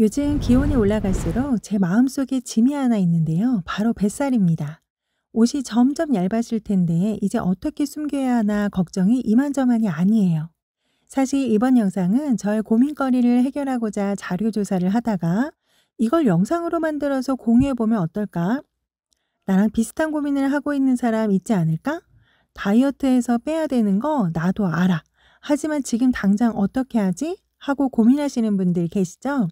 요즘 기온이 올라갈수록 제 마음속에 짐이 하나 있는데요. 바로 뱃살입니다. 옷이 점점 얇아질 텐데 이제 어떻게 숨겨야 하나 걱정이 이만저만이 아니에요. 사실 이번 영상은 저의 고민거리를 해결하고자 자료조사를 하다가 이걸 영상으로 만들어서 공유해보면 어떨까? 나랑 비슷한 고민을 하고 있는 사람 있지 않을까? 다이어트에서 빼야 되는 거 나도 알아. 하지만 지금 당장 어떻게 하지? 하고 고민하시는 분들 계시죠?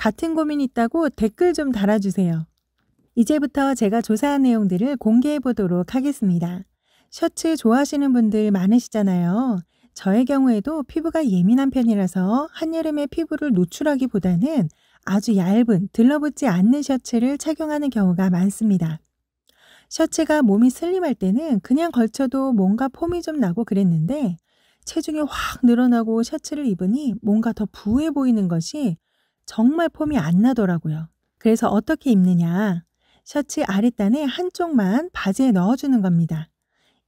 같은 고민 있다고 댓글 좀 달아주세요. 이제부터 제가 조사한 내용들을 공개해 보도록 하겠습니다. 셔츠 좋아하시는 분들 많으시잖아요. 저의 경우에도 피부가 예민한 편이라서 한여름에 피부를 노출하기보다는 아주 얇은 들러붙지 않는 셔츠를 착용하는 경우가 많습니다. 셔츠가 몸이 슬림할 때는 그냥 걸쳐도 뭔가 폼이 좀 나고 그랬는데 체중이 확 늘어나고 셔츠를 입으니 뭔가 더 부해 보이는 것이 정말 폼이 안 나더라고요. 그래서 어떻게 입느냐. 셔츠 아랫단에 한쪽만 바지에 넣어주는 겁니다.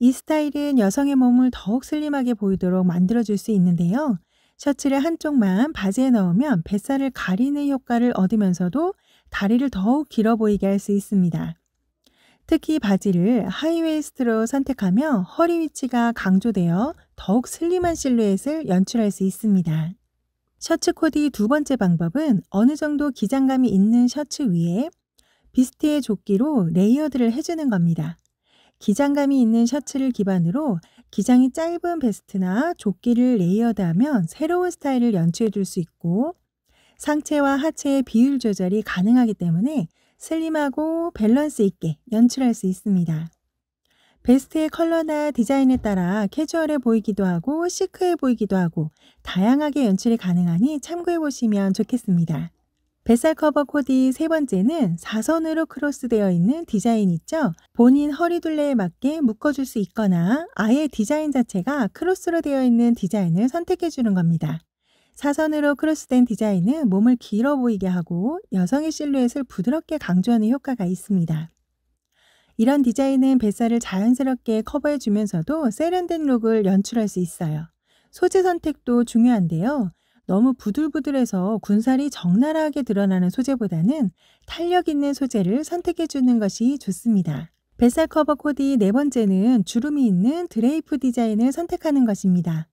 이 스타일은 여성의 몸을 더욱 슬림하게 보이도록 만들어줄 수 있는데요. 셔츠를 한쪽만 바지에 넣으면 뱃살을 가리는 효과를 얻으면서도 다리를 더욱 길어 보이게 할 수 있습니다. 특히 바지를 하이웨이스트로 선택하며 허리 위치가 강조되어 더욱 슬림한 실루엣을 연출할 수 있습니다. 셔츠 코디 두 번째 방법은 어느 정도 기장감이 있는 셔츠 위에 비스트의 조끼로 레이어드를 해주는 겁니다. 기장감이 있는 셔츠를 기반으로 기장이 짧은 베스트나 조끼를 레이어드하면 새로운 스타일을 연출해 줄 수 있고 상체와 하체의 비율 조절이 가능하기 때문에 슬림하고 밸런스 있게 연출할 수 있습니다. 베스트의 컬러나 디자인에 따라 캐주얼해 보이기도 하고 시크해 보이기도 하고 다양하게 연출이 가능하니 참고해 보시면 좋겠습니다. 뱃살 커버 코디 세 번째는 4선으로 크로스되어 있는 디자인 있죠? 본인 허리 둘레에 맞게 묶어줄 수 있거나 아예 디자인 자체가 크로스로 되어 있는 디자인을 선택해 주는 겁니다. 4선으로 크로스된 디자인은 몸을 길어 보이게 하고 여성의 실루엣을 부드럽게 강조하는 효과가 있습니다. 이런 디자인은 뱃살을 자연스럽게 커버해주면서도 세련된 룩을 연출할 수 있어요. 소재 선택도 중요한데요. 너무 부들부들해서 군살이 적나라하게 드러나는 소재보다는 탄력 있는 소재를 선택해주는 것이 좋습니다. 뱃살 커버 코디 네 번째는 주름이 있는 드레이프 디자인을 선택하는 것입니다.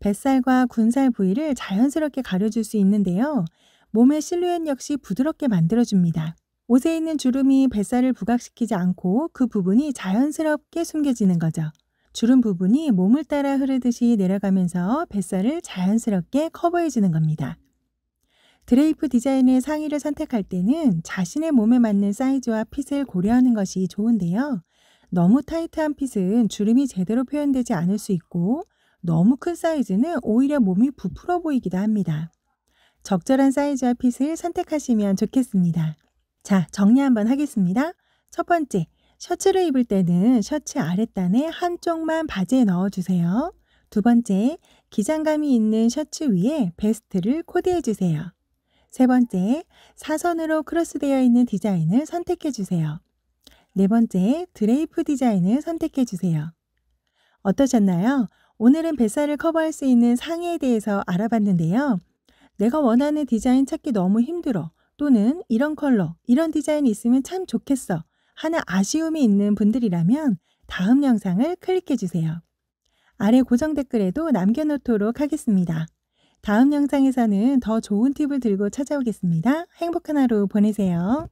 뱃살과 군살 부위를 자연스럽게 가려줄 수 있는데요. 몸의 실루엣 역시 부드럽게 만들어줍니다. 옷에 있는 주름이 뱃살을 부각시키지 않고 그 부분이 자연스럽게 숨겨지는 거죠. 주름 부분이 몸을 따라 흐르듯이 내려가면서 뱃살을 자연스럽게 커버해주는 겁니다. 드레이프 디자인의 상의를 선택할 때는 자신의 몸에 맞는 사이즈와 핏을 고려하는 것이 좋은데요. 너무 타이트한 핏은 주름이 제대로 표현되지 않을 수 있고 너무 큰 사이즈는 오히려 몸이 부풀어 보이기도 합니다. 적절한 사이즈와 핏을 선택하시면 좋겠습니다. 자, 정리 한번 하겠습니다. 첫 번째, 셔츠를 입을 때는 셔츠 아랫단에 한쪽만 바지에 넣어주세요. 두 번째, 기장감이 있는 셔츠 위에 베스트를 코디해주세요. 세 번째, 사선으로 크로스되어 있는 디자인을 선택해주세요. 네 번째, 드레이프 디자인을 선택해주세요. 어떠셨나요? 오늘은 뱃살을 커버할 수 있는 상의에 대해서 알아봤는데요. 내가 원하는 디자인 찾기 너무 힘들어. 또는 이런 컬러, 이런 디자인이 있으면 참 좋겠어 하는 아쉬움이 있는 분들이라면 다음 영상을 클릭해주세요. 아래 고정 댓글에도 남겨놓도록 하겠습니다. 다음 영상에서는 더 좋은 팁을 들고 찾아오겠습니다. 행복한 하루 보내세요.